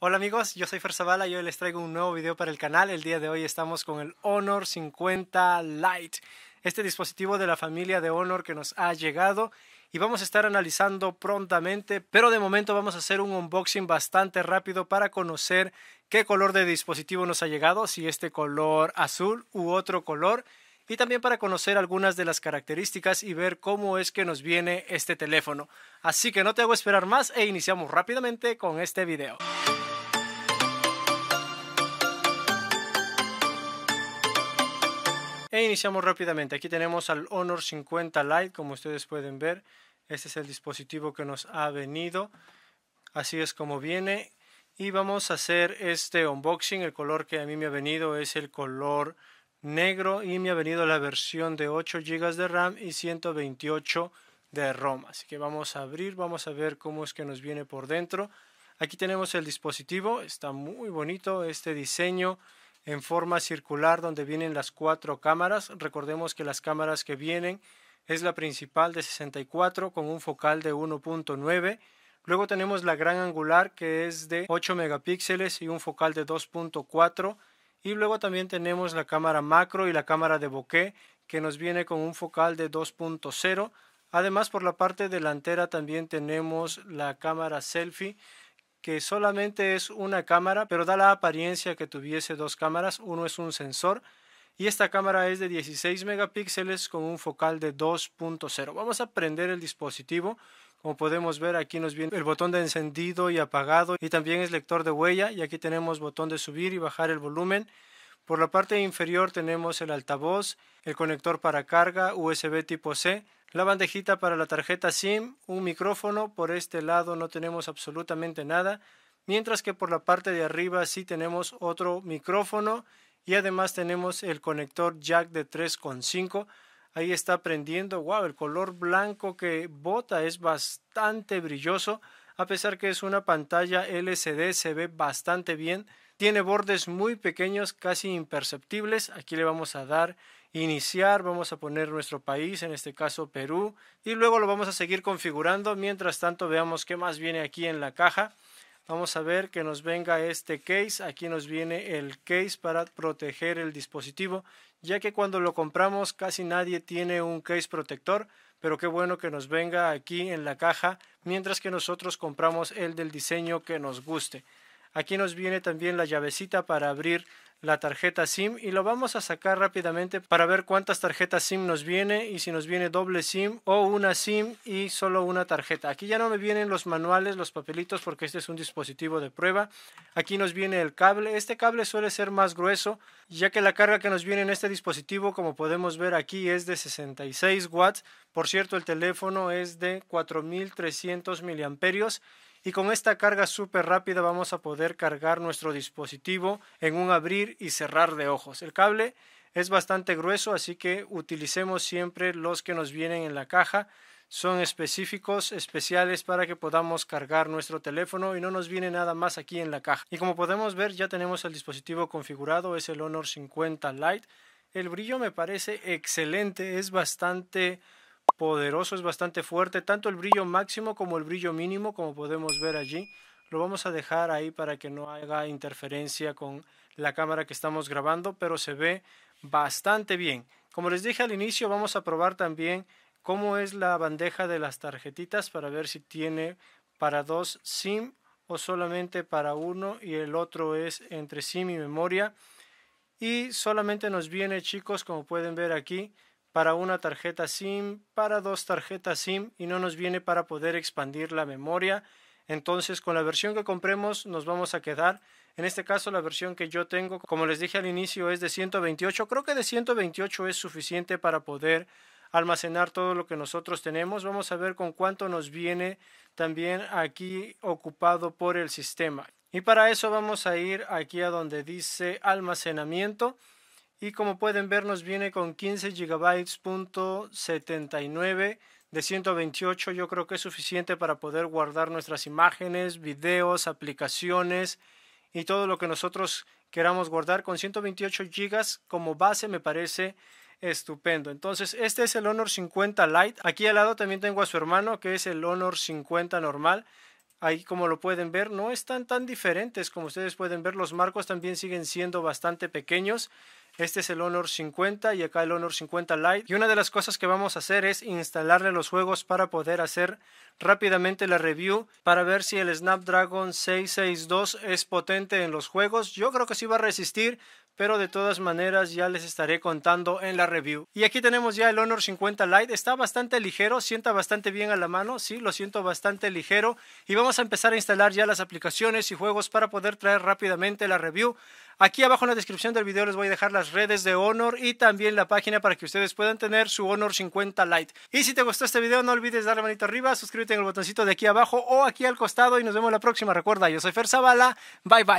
Hola amigos, yo soy Zavala y hoy les traigo un nuevo video para el canal. El día de hoy estamos con el Honor 50 Lite, este dispositivo de la familia de Honor que nos ha llegado y vamos a estar analizando prontamente, pero de momento vamos a hacer un unboxing bastante rápido para conocer qué color de dispositivo nos ha llegado, si este color azul u otro color y también para conocer algunas de las características y ver cómo es que nos viene este teléfono. Así que no te hago esperar más e iniciamos rápidamente con este video. E iniciamos rápidamente. Aquí tenemos al Honor 50 Lite, como ustedes pueden ver. Este es el dispositivo que nos ha venido. Así es como viene. Y vamos a hacer este unboxing. El color que a mí me ha venido es el color negro y me ha venido la versión de 8 GB de RAM y 128 de ROM. Así que vamos a abrir, vamos a ver cómo es que nos viene por dentro. Aquí tenemos el dispositivo, está muy bonito este diseño en forma circular donde vienen las cuatro cámaras. Recordemos que las cámaras que vienen es la principal de 64 con un focal de 1.9. Luego tenemos la gran angular que es de 8 megapíxeles y un focal de 2.4. Y luego también tenemos la cámara macro y la cámara de bokeh que nos viene con un focal de 2.0. Además por la parte delantera también tenemos la cámara selfie que solamente es una cámara, pero da la apariencia que tuviese dos cámaras. Uno es un sensor y esta cámara es de 16 megapíxeles con un focal de 2.0. Vamos a prender el dispositivo. Como podemos ver aquí nos viene el botón de encendido y apagado y también es lector de huella y aquí tenemos botón de subir y bajar el volumen por la parte inferior tenemos el altavoz, el conector para carga USB tipo C, la bandejita para la tarjeta SIM, un micrófono, por este lado no tenemos absolutamente nada, mientras que por la parte de arriba sí tenemos otro micrófono y además tenemos el conector jack de 3.5. Ahí está prendiendo, wow, el color blanco que bota es bastante brilloso, a pesar que es una pantalla LCD, se ve bastante bien. Tiene bordes muy pequeños, casi imperceptibles. Aquí le vamos a dar iniciar, vamos a poner nuestro país, en este caso Perú, y luego lo vamos a seguir configurando. Mientras tanto, veamos qué más viene aquí en la caja. Vamos a ver que nos venga este case. Aquí nos viene el case para proteger el dispositivo, ya que cuando lo compramos casi nadie tiene un case protector, pero qué bueno que nos venga aquí en la caja, mientras que nosotros compramos el del diseño que nos guste. Aquí nos viene también la llavecita para abrir la tarjeta SIM y lo vamos a sacar rápidamente para ver cuántas tarjetas SIM nos viene y si nos viene doble SIM o una SIM y solo una tarjeta. Aquí ya no me vienen los manuales, los papelitos porque este es un dispositivo de prueba. Aquí nos viene el cable. Este cable suele ser más grueso ya que la carga que nos viene en este dispositivo como podemos ver aquí es de 66 watts. Por cierto el teléfono es de 4300 miliamperios y con esta carga súper rápida vamos a poder cargar nuestro dispositivo en un abrir y cerrar de ojos. El cable es bastante grueso, así que utilicemos siempre los que nos vienen en la caja. Son específicos, especiales para que podamos cargar nuestro teléfono y no nos viene nada más aquí en la caja. Y como podemos ver ya tenemos el dispositivo configurado, es el Honor 50 Lite. El brillo me parece excelente, es bastante poderoso, es bastante fuerte, tanto el brillo máximo como el brillo mínimo, como podemos ver allí. Lo vamos a dejar ahí para que no haga interferencia con la cámara que estamos grabando, pero se ve bastante bien. Como les dije al inicio, vamos a probar también cómo es la bandeja de las tarjetitas para ver si tiene para dos SIM o solamente para uno y el otro es entre SIM y memoria. Y solamente nos viene, chicos, como pueden ver aquí, para una tarjeta SIM, para dos tarjetas SIM y no nos viene para poder expandir la memoria. Entonces con la versión que compremos nos vamos a quedar. En este caso la versión que yo tengo, como les dije al inicio, es de 128. Creo que de 128 es suficiente para poder almacenar todo lo que nosotros tenemos. Vamos a ver con cuánto nos viene también aquí ocupado por el sistema. Y para eso vamos a ir aquí a donde dice almacenamiento y como pueden ver nos viene con 15 GB.79 de 128 yo creo que es suficiente para poder guardar nuestras imágenes, videos, aplicaciones y todo lo que nosotros queramos guardar con 128 GB como base me parece estupendo. Entonces este es el Honor 50 Lite. Aquí al lado también tengo a su hermano que es el Honor 50 normal. Ahí como lo pueden ver no están tan diferentes como ustedes pueden ver. Los marcos también siguen siendo bastante pequeños. Este es el Honor 50 y acá el Honor 50 Lite. Y una de las cosas que vamos a hacer es instalarle los juegos para poder hacer rápidamente la review para ver si el Snapdragon 662 es potente en los juegos. Yo creo que sí va a resistir, pero de todas maneras ya les estaré contando en la review. Y aquí tenemos ya el Honor 50 Lite, está bastante ligero, sienta bastante bien a la mano, sí, lo siento bastante ligero. Y vamos a empezar a instalar ya las aplicaciones y juegos para poder traer rápidamente la review. Aquí abajo en la descripción del video les voy a dejar las redes de Honor y también la página para que ustedes puedan tener su Honor 50 Lite. Y si te gustó este video no olvides darle manito arriba, suscríbete en el botoncito de aquí abajo o aquí al costado y nos vemos la próxima. Recuerda, yo soy Fer Zavala, bye bye.